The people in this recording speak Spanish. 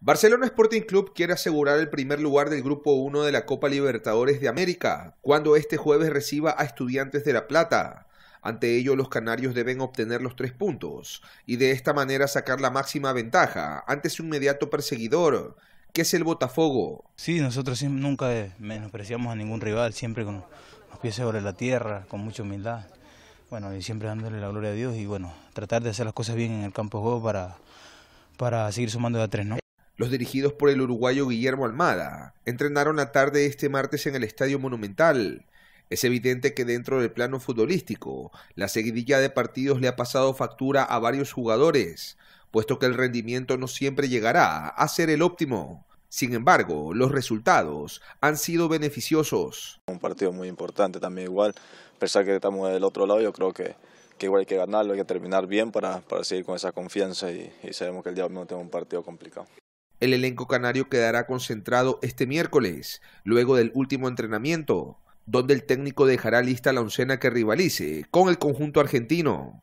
Barcelona Sporting Club quiere asegurar el primer lugar del Grupo 1 de la Copa Libertadores de América, cuando este jueves reciba a Estudiantes de La Plata. Ante ello, los canarios deben obtener los tres puntos y de esta manera sacar la máxima ventaja ante su inmediato perseguidor, que es el Botafogo. Sí, nosotros nunca menospreciamos a ningún rival, siempre con los pies sobre la tierra, con mucha humildad. Bueno, y siempre dándole la gloria a Dios y bueno, tratar de hacer las cosas bien en el campo de juego para, para seguir sumando de a tres, ¿no? Los dirigidos por el uruguayo Guillermo Almada entrenaron la tarde este martes en el Estadio Monumental. Es evidente que dentro del plano futbolístico, la seguidilla de partidos le ha pasado factura a varios jugadores, puesto que el rendimiento no siempre llegará a ser el óptimo. Sin embargo, los resultados han sido beneficiosos. Un partido muy importante también igual, a pesar que estamos del otro lado, yo creo que, igual hay que ganarlo, hay que terminar bien para, seguir con esa confianza y, sabemos que el día no tiene un partido complicado. El elenco canario quedará concentrado este miércoles, luego del último entrenamiento, donde el técnico dejará lista la oncena que rivalice con el conjunto argentino.